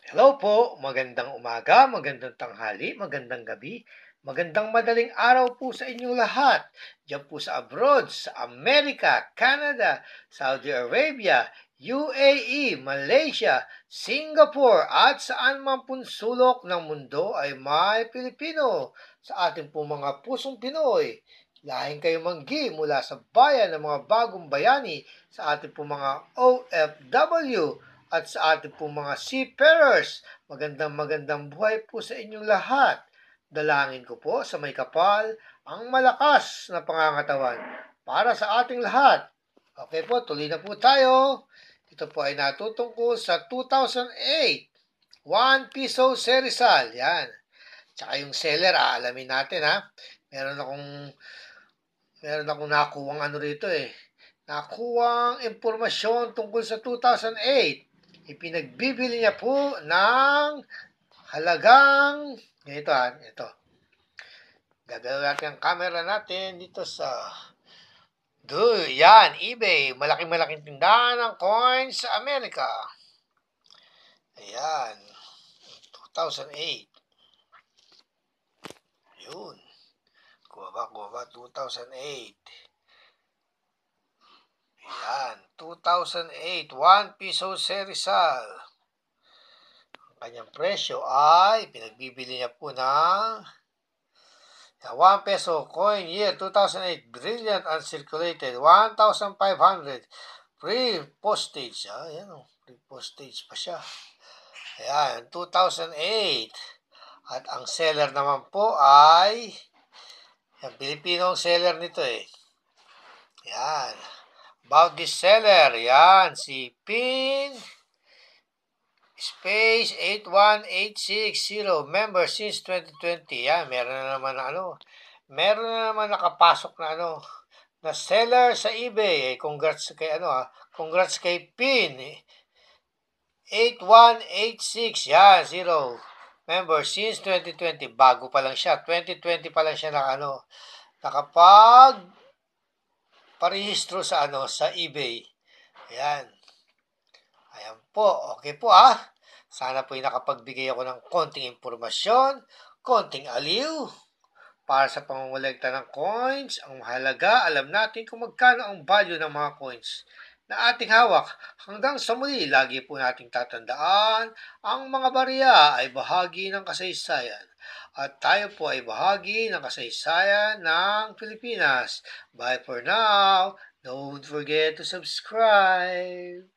Hello po, magandang umaga, magandang tanghali, magandang gabi, magandang madaling araw po sa inyong lahat. Diyan po sa abroad, sa Amerika, Canada, Saudi Arabia, UAE, Malaysia, Singapore at saan man pong sulok ng mundo ay may Pilipino sa ating po mga pusong Pinoy. Lahing kayo manggi mula sa bayan ng mga bagong bayani sa ating po mga OFW at sa ating pong mga seafarers. Magandang magandang buhay po sa inyong lahat. Dalangin ko po sa may kapal ang malakas na pangangatawan para sa ating lahat. Okay po, tuloy na po tayo. Ito po ay natutungkol sa 2008 1 peso serizal. Yan. Tsaka yung seller, aalamin natin ha. Meron akong meron akong nakuwang ano rito eh. Nakuwang impormasyon tungkol sa 2008 ipinagbibili niya po ng halagang, ito ha, ah, ito. Gagawin natin ang camera natin dito sa do yan, eBay. Malaking-malaking tindahan ng coins sa Amerika. Ayan. 2008. Yun. Kuha ba, kuha ba, 2008. 2008 1 peso serisal. Ang kanyang presyo ay pinagbibili niya po ng 1 peso coin year 2008 brilliant and circulated 1,500 free postage. Ah, yan o, oh. free postage pa siya. Ayan, 2008. At ang seller naman po ay, yung Pilipinong seller nito eh. Ayan. Bounty seller, yan, si PIN space 81860, member since 2020. Yan, meron na naman na ano, meron na naman nakapasok na ano, na seller sa eBay. Eh, congrats kay ano ha, ah, congrats kay PIN. 8186, yan, 0. Member since 2020, bago pa lang siya, 2020 pa lang siya na ano, nakapag parehistro sa ano sa eBay. Ayan. Ayan po. Okay po ah. Sana po ay nakapagbigay ako ng konting impormasyon, konting aliw para sa pangongolekta ng coins. Ang mahalaga, alam natin kung magkano ang value ng mga coins na ating hawak. Hanggang sa muli, lagi po nating tatandaan, ang mga barya ay bahagi ng kasaysayan at tayo po ay bahagi ng kasaysayan ng Pilipinas. Bye for now! Don't forget to subscribe!